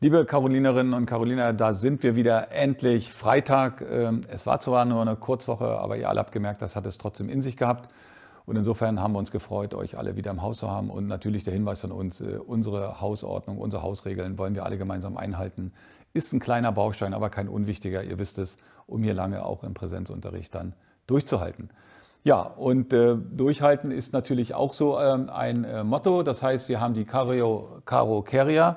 Liebe Carolinerinnen und Caroliner, da sind wir wieder endlich Freitag. Ähm, es war zwar nur eine Kurzwoche, aber ihr alle habt gemerkt, das hat es trotzdem in sich gehabt. Und insofern haben wir uns gefreut, euch alle wieder im Haus zu haben. Und natürlich der Hinweis von uns, äh, unsere Hausordnung, unsere Hausregeln wollen wir alle gemeinsam einhalten. Ist ein kleiner Baustein, aber kein unwichtiger, ihr wisst es, um hier lange auch im Präsenzunterricht dann durchzuhalten. Ja, und äh, durchhalten ist natürlich auch so ähm, ein äh, Motto. Das heißt, wir haben die Cario, Caro Carrier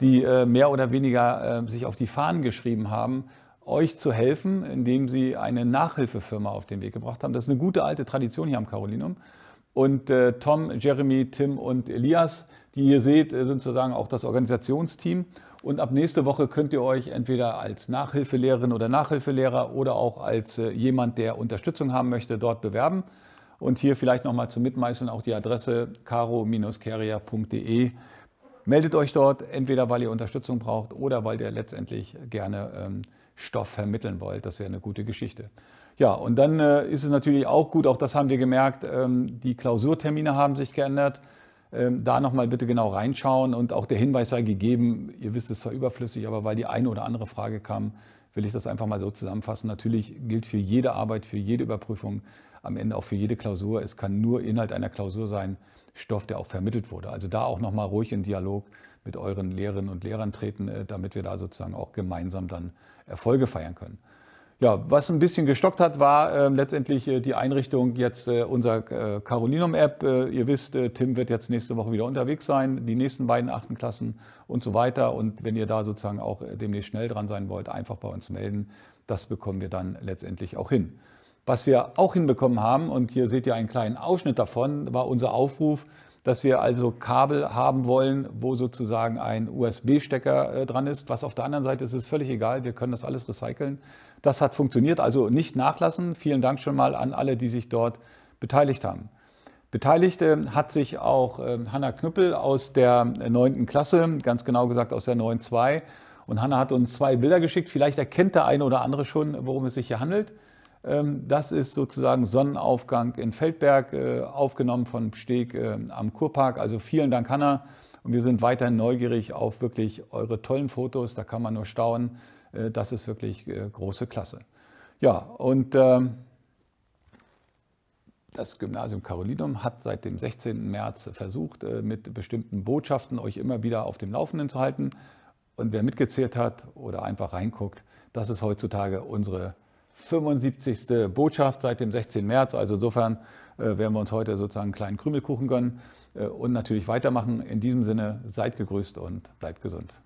die äh, mehr oder weniger äh, sich auf die Fahnen geschrieben haben, euch zu helfen, indem sie eine Nachhilfefirma auf den Weg gebracht haben. Das ist eine gute alte Tradition hier am Carolinum. Und äh, Tom, Jeremy, Tim und Elias, die ihr seht, äh, sind sozusagen auch das Organisationsteam. Und ab nächste Woche könnt ihr euch entweder als Nachhilfelehrerin oder Nachhilfelehrer oder auch als äh, jemand, der Unterstützung haben möchte, dort bewerben. Und hier vielleicht nochmal zum Mitmeißeln auch die Adresse caro carrierde Meldet euch dort, entweder weil ihr Unterstützung braucht oder weil ihr letztendlich gerne ähm, Stoff vermitteln wollt. Das wäre eine gute Geschichte. Ja, und dann äh, ist es natürlich auch gut, auch das haben wir gemerkt, ähm, die Klausurtermine haben sich geändert. Ähm, da nochmal bitte genau reinschauen und auch der Hinweis sei gegeben, ihr wisst es zwar überflüssig, aber weil die eine oder andere Frage kam, will ich das einfach mal so zusammenfassen. Natürlich gilt für jede Arbeit, für jede Überprüfung, am Ende auch für jede Klausur. Es kann nur Inhalt einer Klausur sein, Stoff, der auch vermittelt wurde. Also da auch nochmal ruhig in Dialog mit euren Lehrerinnen und Lehrern treten, äh, damit wir da sozusagen auch gemeinsam dann Erfolge feiern können. Ja, was ein bisschen gestockt hat, war äh, letztendlich äh, die Einrichtung jetzt äh, unserer äh, Carolinum-App. Äh, ihr wisst, äh, Tim wird jetzt nächste Woche wieder unterwegs sein, die nächsten beiden achten Klassen und so weiter. Und wenn ihr da sozusagen auch demnächst schnell dran sein wollt, einfach bei uns melden. Das bekommen wir dann letztendlich auch hin. Was wir auch hinbekommen haben, und hier seht ihr einen kleinen Ausschnitt davon, war unser Aufruf, dass wir also Kabel haben wollen, wo sozusagen ein USB-Stecker äh, dran ist. Was auf der anderen Seite ist, ist völlig egal. Wir können das alles recyceln. Das hat funktioniert, also nicht nachlassen. Vielen Dank schon mal an alle, die sich dort beteiligt haben. Beteiligte hat sich auch ähm, Hanna Knüppel aus der 9. Klasse, ganz genau gesagt aus der 9.2. Und Hanna hat uns zwei Bilder geschickt. Vielleicht erkennt der eine oder andere schon, worum es sich hier handelt. Ähm, das ist sozusagen Sonnenaufgang in Feldberg, äh, aufgenommen von Steg äh, am Kurpark. Also vielen Dank, Hanna. Und wir sind weiterhin neugierig auf wirklich eure tollen Fotos. Da kann man nur staunen. Äh, das ist wirklich große Klasse. Ja, und ähm, das Gymnasium Carolinum hat seit dem 16. März versucht, mit bestimmten Botschaften euch immer wieder auf dem Laufenden zu halten. Und wer mitgezählt hat oder einfach reinguckt, das ist heutzutage unsere 75. Botschaft seit dem 16. März. Also insofern äh, werden wir uns heute sozusagen einen kleinen Krümelkuchen gönnen äh, und natürlich weitermachen. In diesem Sinne, seid gegrüßt und bleibt gesund.